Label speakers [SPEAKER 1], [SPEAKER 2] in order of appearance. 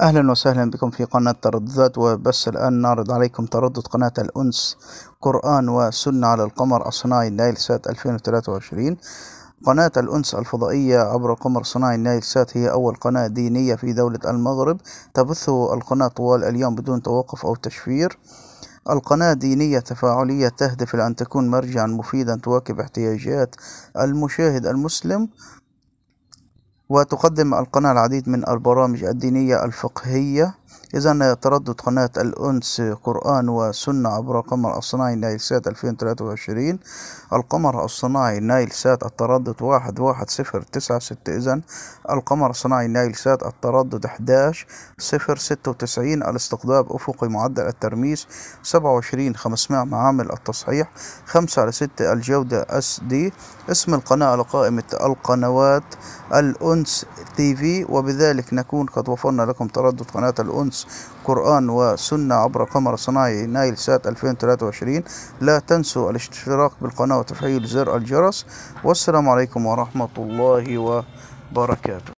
[SPEAKER 1] أهلا وسهلا بكم في قناة ترددات وبس الآن نعرض عليكم تردد قناة الأنس قرآن وسنة على القمر الصناعي النايل سات 2023 قناة الأنس الفضائية عبر القمر صناعي نايل سات هي أول قناة دينية في دولة المغرب تبث القناة طوال اليوم بدون توقف أو تشفير القناة دينية تفاعلية تهدف لأن تكون مرجعا مفيدا تواكب احتياجات المشاهد المسلم وتقدم القناة العديد من البرامج الدينية الفقهية إذا تردد قناة الأنس قرآن وسنة عبر القمر الصناعي نايل سات 2023 القمر الصناعي نايل سات التردد واحد واحد صفر تسعة ستة إذا القمر الصناعي نايل سات التردد 11096 صفر ستة وتسعين الاستقطاب أفقي معدل الترميس سبعة وعشرين خمسمائة معامل التصحيح خمسة على ستة الجودة اس دي اسم القناة على قائمة القنوات الأنس تي في وبذلك نكون قد وفرنا لكم تردد قناة الأنس أمس قرآن وسنة عبر قمر صناعي نايل سات 2023 لا تنسوا الاشتراك بالقناة وتفعيل زر الجرس والسلام عليكم ورحمة الله وبركاته